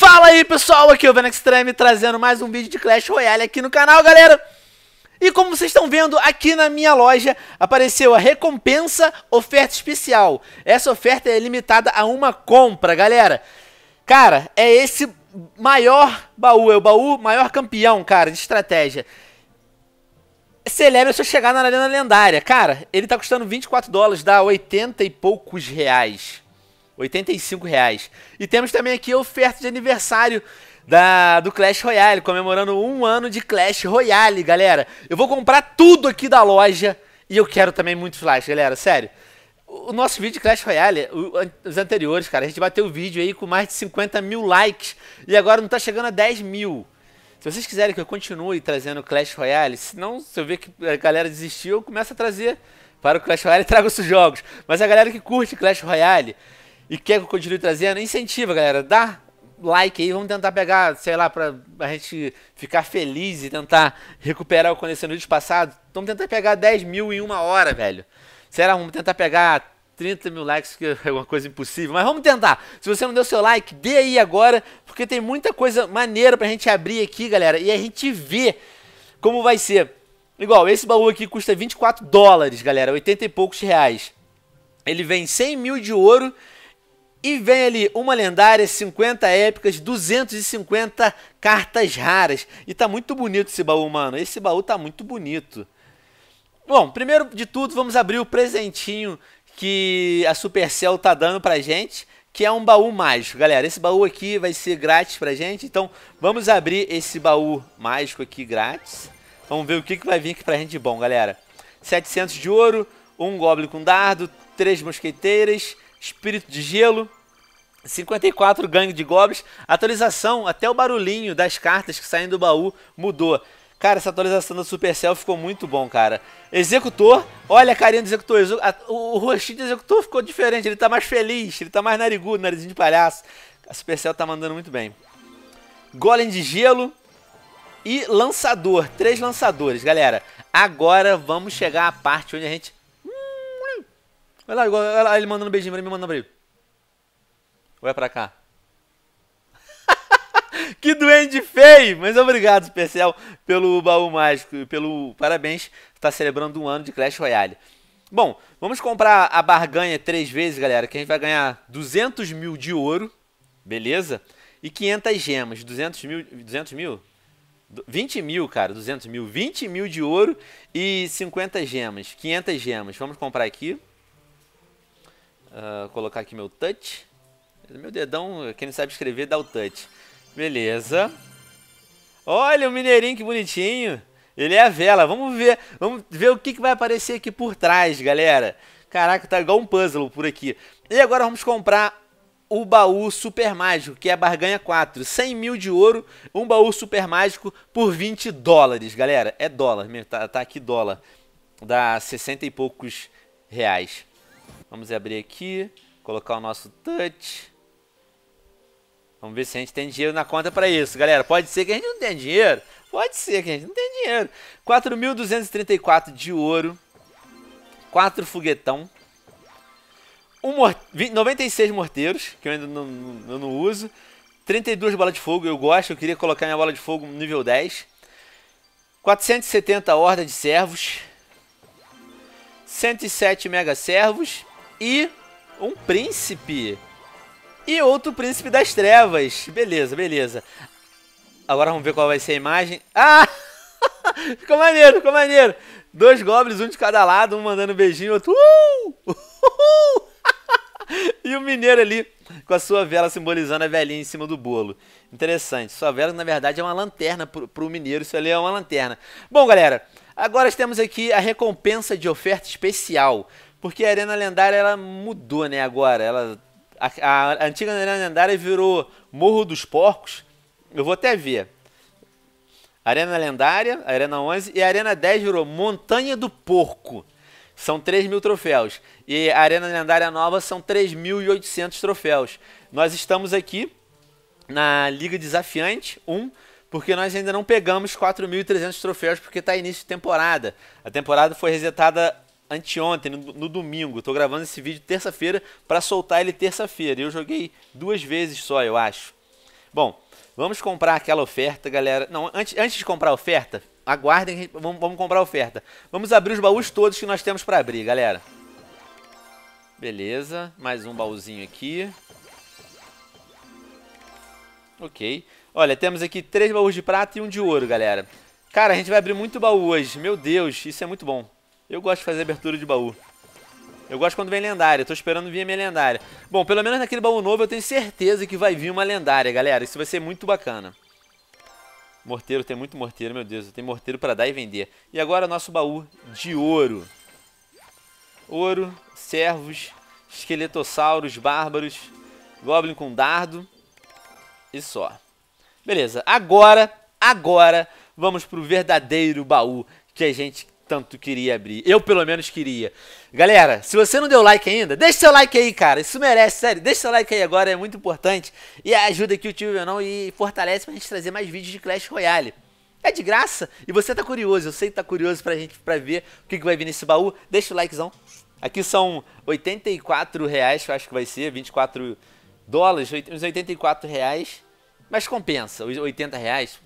Fala aí pessoal, aqui é o Ven Extreme trazendo mais um vídeo de Clash Royale aqui no canal, galera. E como vocês estão vendo, aqui na minha loja apareceu a recompensa oferta especial. Essa oferta é limitada a uma compra, galera. Cara, é esse maior baú, é o baú maior campeão, cara, de estratégia. Celebre a sua chegada na Arena Lendária. Cara, ele tá custando 24 dólares, dá 80 e poucos reais. 85 reais. E temos também aqui a oferta de aniversário da, do Clash Royale, comemorando um ano de Clash Royale, galera. Eu vou comprar tudo aqui da loja e eu quero também muito flash, galera, sério. O nosso vídeo de Clash Royale, os anteriores, cara, a gente bateu o vídeo aí com mais de 50 mil likes e agora não tá chegando a 10 mil. Se vocês quiserem que eu continue trazendo Clash Royale, senão se eu ver que a galera desistiu, eu começo a trazer para o Clash Royale e trago esses jogos. Mas a galera que curte Clash Royale e quer que eu continue trazendo, incentiva, galera. Dá like aí, vamos tentar pegar, sei lá, pra a gente ficar feliz e tentar recuperar o conhecimento aconteceu vídeo passado. Vamos tentar pegar 10 mil em uma hora, velho. Será? Vamos tentar pegar 30 mil likes, que é uma coisa impossível, mas vamos tentar. Se você não deu seu like, dê aí agora, porque tem muita coisa maneira pra gente abrir aqui, galera, e a gente vê como vai ser. Igual, esse baú aqui custa 24 dólares, galera, 80 e poucos reais. Ele vem 100 mil de ouro e vem ali uma lendária, 50 épicas, 250 cartas raras. E tá muito bonito esse baú, mano. Esse baú tá muito bonito. Bom, primeiro de tudo, vamos abrir o presentinho que a Supercell tá dando pra gente, que é um baú mágico, galera. Esse baú aqui vai ser grátis pra gente, então vamos abrir esse baú mágico aqui grátis. Vamos ver o que, que vai vir aqui pra gente de bom, galera. 700 de ouro, um goblin com dardo, três mosqueteiras, Espírito de Gelo, 54 Gangue de Goblins. Atualização, até o barulhinho das cartas que saem do baú mudou. Cara, essa atualização da Supercell ficou muito bom, cara. Executor, olha a carinha do executor. O, o rostinho do executor ficou diferente, ele tá mais feliz, ele tá mais narigudo, narizinho de palhaço. A Supercell tá mandando muito bem. Golem de Gelo e Lançador, três lançadores. Galera, agora vamos chegar à parte onde a gente Vai lá, olha lá ele mandando um beijinho pra mim, me mandando pra ele. Vai pra cá. que duende feio! Mas obrigado, Supercell, pelo baú mágico e pelo parabéns. Tá celebrando um ano de Clash Royale. Bom, vamos comprar a barganha três vezes, galera, que a gente vai ganhar 200 mil de ouro, beleza? E 500 gemas, 200 mil, 200 mil? 20 mil, cara, 200 mil, 20 mil de ouro e 50 gemas, 500 gemas. Vamos comprar aqui. Ah, colocar aqui meu touch. Meu dedão, quem não sabe escrever, dá o touch. Beleza. Olha o mineirinho, que bonitinho. Ele é a vela. Vamos ver, vamos ver o que, que vai aparecer aqui por trás, galera. Caraca, tá igual um puzzle por aqui. E agora vamos comprar o baú super mágico, que é a barganha 4. 100 mil de ouro, um baú super mágico por 20 dólares, galera. É dólar, tá, tá aqui dólar. Dá 60 e poucos reais. Vamos abrir aqui, colocar o nosso touch. Vamos ver se a gente tem dinheiro na conta para isso, galera. Pode ser que a gente não tenha dinheiro. Pode ser que a gente não tenha dinheiro. 4.234 de ouro. 4 foguetão. Um mor 96 morteiros, que eu ainda não, não, não uso. 32 balas de fogo, eu gosto. Eu queria colocar minha bola de fogo no nível 10. 470 horda de servos. 107 mega servos e um príncipe. E outro príncipe das trevas. Beleza, beleza. Agora vamos ver qual vai ser a imagem. Ah! ficou maneiro, ficou maneiro. Dois goblins, um de cada lado, um mandando beijinho, outro... Uh! Uhul! e o mineiro ali com a sua vela simbolizando a velhinha em cima do bolo. Interessante. Sua vela, na verdade, é uma lanterna para o mineiro. Isso ali é uma lanterna. Bom, galera, agora temos aqui a recompensa de oferta especial. Porque a Arena Lendária ela mudou, né, agora. Ela a, a, antiga Arena Lendária virou Morro dos Porcos. Eu vou até ver. Arena Lendária, Arena 11 e a Arena 10 virou Montanha do Porco. São 3 mil troféus. E a Arena Lendária Nova são 3.800 troféus. Nós estamos aqui na Liga Desafiante 1, porque nós ainda não pegamos 4.300 troféus, porque está início de temporada. A temporada foi resetada anteontem, no, no domingo. Estou gravando esse vídeo terça-feira para soltar ele terça-feira. Eu joguei duas vezes só, eu acho. Bom, vamos comprar aquela oferta, galera. Não, antes, antes de comprar a oferta, aguardem, vamos, vamos comprar a oferta. Vamos abrir os baús todos que nós temos para abrir, galera. Beleza, mais um baúzinho aqui. Ok. Olha, temos aqui três baús de prata e um de ouro, galera. Cara, a gente vai abrir muito baú hoje. Meu Deus, isso é muito bom. Eu gosto de fazer abertura de baú. Eu gosto quando vem lendária, tô esperando vir a minha lendária. Bom, pelo menos naquele baú novo eu tenho certeza que vai vir uma lendária, galera. Isso vai ser muito bacana. Morteiro, tem muito morteiro, meu Deus. Eu tenho morteiro pra dar e vender. E agora nosso baú de ouro. Ouro, servos, esqueletossauros, bárbaros, goblin com dardo e só. Beleza, agora, agora, vamos pro verdadeiro baú que a gente tanto queria abrir. Eu, pelo menos, queria. Galera, se você não deu like ainda, deixa seu like aí, cara. Isso merece, sério. Deixa seu like aí agora, é muito importante. E ajuda aqui o tio eu não e fortalece pra gente trazer mais vídeos de Clash Royale. É de graça. E você tá curioso, eu sei que tá curioso pra gente pra ver o que, que vai vir nesse baú. Deixa o likezão. Aqui são 84 reais, eu acho que vai ser, 24 dólares, uns 84 reais. Mas compensa, os 80 reais,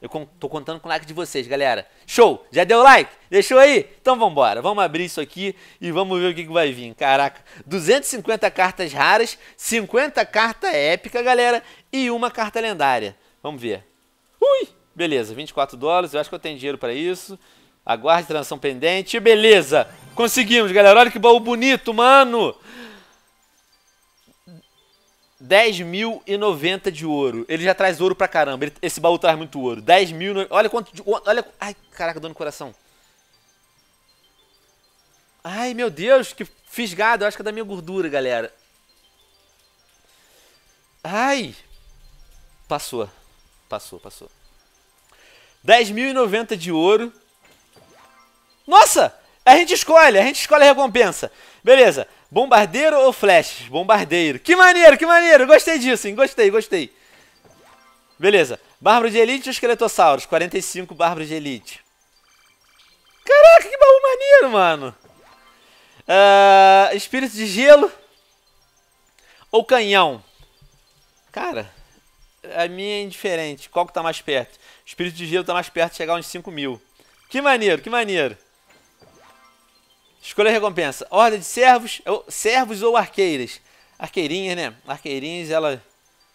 eu tô contando com o like de vocês, galera. Show! Já deu like? Deixou aí? Então vambora. Vamos abrir isso aqui e vamos ver o que, que vai vir. Caraca, 250 cartas raras, 50 cartas épica, galera, e uma carta lendária. Vamos ver. Ui! Beleza, 24 dólares. Eu acho que eu tenho dinheiro para isso. Aguarde transação pendente. Beleza! Conseguimos, galera. Olha que baú bonito, mano! 10.090 de ouro. Ele já traz ouro pra caramba. Ele, esse baú traz muito ouro. 10 mil. Olha quanto. De, olha. Ai, caraca, dor no coração. Ai, meu Deus, que fisgado. Eu acho que é da minha gordura, galera. Ai. Passou. Passou, passou. 10.090 de ouro. Nossa! A gente escolhe, a gente escolhe a recompensa. Beleza. Bombardeiro ou flash? Bombardeiro. Que maneiro, que maneiro. Gostei disso, hein? Gostei, gostei. Beleza. Bárbaro de Elite ou Esqueletossauros? 45 Bárbaro de Elite. Caraca, que baú maneiro, mano. Uh, espírito de Gelo ou Canhão? Cara, a minha é indiferente. Qual que tá mais perto? Espírito de Gelo tá mais perto de chegar uns 5 mil. Que maneiro, que maneiro. Escolha a recompensa. Ordem de servos, ou, servos ou arqueiras. Arqueirinhas, né? Arqueirinhas, elas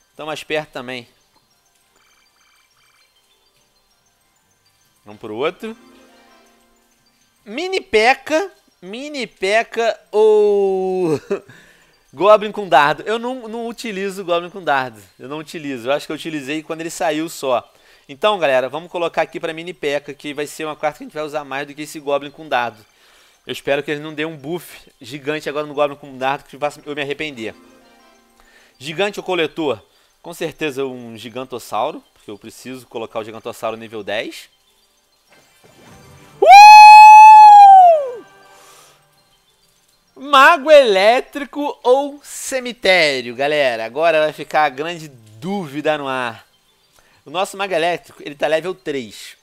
estão mais perto também. Vamos pro outro. Mini peca. Mini peca ou... Goblin com dardo. Eu não, não utilizo Goblin com dardo. Eu não utilizo. Eu acho que eu utilizei quando ele saiu só. Então, galera, vamos colocar aqui para mini peca, que vai ser uma carta que a gente vai usar mais do que esse Goblin com dardo. Eu espero que ele não dê um buff gigante agora no Goblin com Dardo que eu me arrepender. Gigante ou coletor? Com certeza um gigantossauro, porque eu preciso colocar o gigantossauro nível 10. Uh! Mago elétrico ou cemitério, galera? Agora vai ficar a grande dúvida no ar. O nosso mago elétrico, ele tá level 3.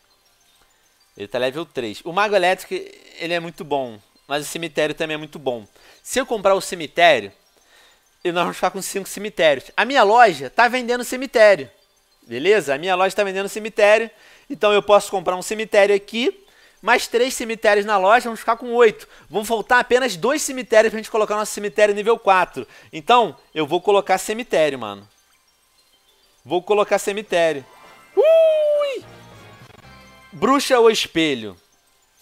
Ele tá level 3. O Mago Elétrico, ele é muito bom. Mas o cemitério também é muito bom. Se eu comprar o cemitério, nós vamos ficar com 5 cemitérios. A minha loja tá vendendo cemitério. Beleza? A minha loja tá vendendo cemitério. Então eu posso comprar um cemitério aqui. Mais três cemitérios na loja, vamos ficar com oito. Vão faltar apenas dois cemitérios para a gente colocar nosso cemitério nível 4. Então, eu vou colocar cemitério, mano. Vou colocar cemitério. Uh! Bruxa ou espelho?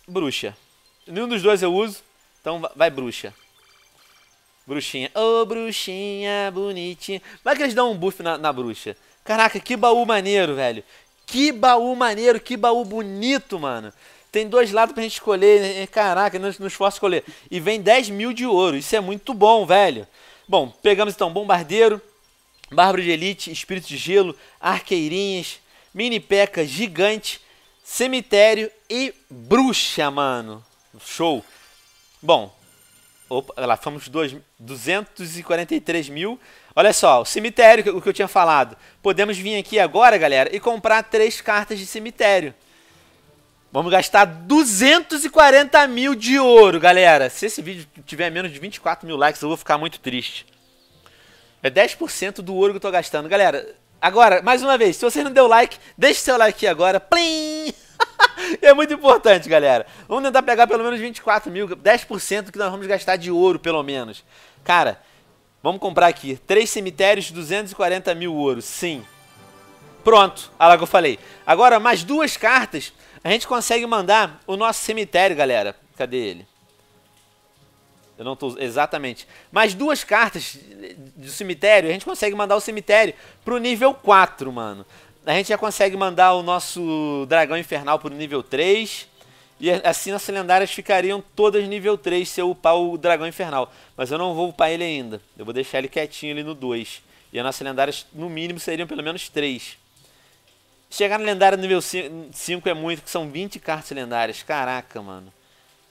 Bruxa. Nenhum dos dois eu uso, então vai bruxa. Bruxinha. Ô, oh, bruxinha bonitinha. Vai é que eles dão um buff na, na bruxa. Caraca, que baú maneiro, velho. Que baú maneiro, que baú bonito, mano. Tem dois lados pra gente escolher. Né? É, caraca, não nos força escolher. E vem 10 mil de ouro. Isso é muito bom, velho. Bom, pegamos então Bombardeiro, Bárbaro de Elite, Espírito de Gelo, Arqueirinhas, Mini Peca, Gigante, Cemitério e Bruxa, mano. Show. Bom, opa, lá fomos dois, 243 mil. Olha só, o cemitério, o que eu tinha falado. Podemos vir aqui agora, galera, e comprar três cartas de cemitério. Vamos gastar 240 mil de ouro, galera. Se esse vídeo tiver menos de 24 mil likes, eu vou ficar muito triste. É 10% do ouro que eu tô gastando. Galera, Agora, mais uma vez, se você não deu like, deixe seu like aqui agora. Plim! é muito importante, galera. Vamos tentar pegar pelo menos 24 mil, 10% que nós vamos gastar de ouro, pelo menos. Cara, vamos comprar aqui. Três cemitérios, 240 mil ouro. Sim. Pronto, olha lá que eu falei. Agora, mais duas cartas, a gente consegue mandar o nosso cemitério, galera. Cadê ele? Eu não estou exatamente. Mas duas cartas do cemitério, a gente consegue mandar o cemitério pro nível 4, mano. A gente já consegue mandar o nosso dragão infernal pro nível 3. E assim as lendárias ficariam todas nível 3 se eu upar o dragão infernal. Mas eu não vou upar ele ainda. Eu vou deixar ele quietinho ali no 2. E as nossas lendárias, no mínimo, seriam pelo menos 3. Chegar no lendário nível 5 é muito, que são 20 cartas lendárias. Caraca, mano.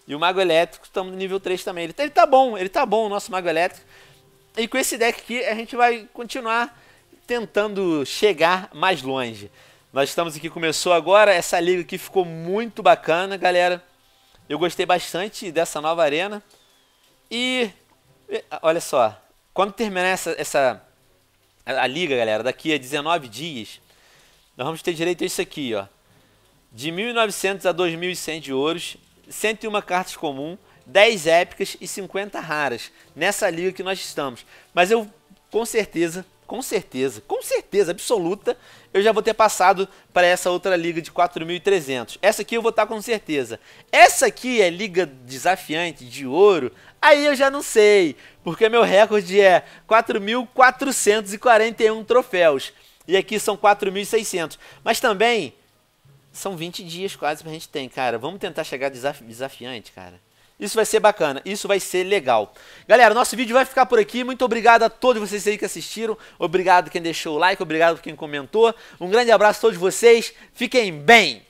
E o Mago Elétrico, estamos no nível 3 também. Ele, tá, ele tá bom, ele tá bom, o nosso Mago Elétrico. E com esse deck aqui, a gente vai continuar tentando chegar mais longe. Nós estamos aqui, começou agora, essa liga aqui ficou muito bacana, galera. Eu gostei bastante dessa nova arena. E, olha só, quando terminar essa, essa a, liga, galera, daqui a 19 dias, nós vamos ter direito a isso aqui, ó. De 1.900 a 2.100 de ouros, 101 cartas comum, 10 épicas e 50 raras. Nessa liga que nós estamos. Mas eu com certeza, com certeza, com certeza absoluta, eu já vou ter passado para essa outra liga de 4.300. Essa aqui eu vou estar tá com certeza. Essa aqui é liga desafiante de ouro. Aí eu já não sei, porque meu recorde é 4.441 troféus. E aqui são 4.600. Mas também são 20 dias quase que a gente tem, cara. Vamos tentar chegar desafi desafiante, cara. Isso vai ser bacana, isso vai ser legal. Galera, nosso vídeo vai ficar por aqui. Muito obrigado a todos vocês aí que assistiram. Obrigado quem deixou o like, obrigado quem comentou. Um grande abraço a todos vocês. Fiquem bem!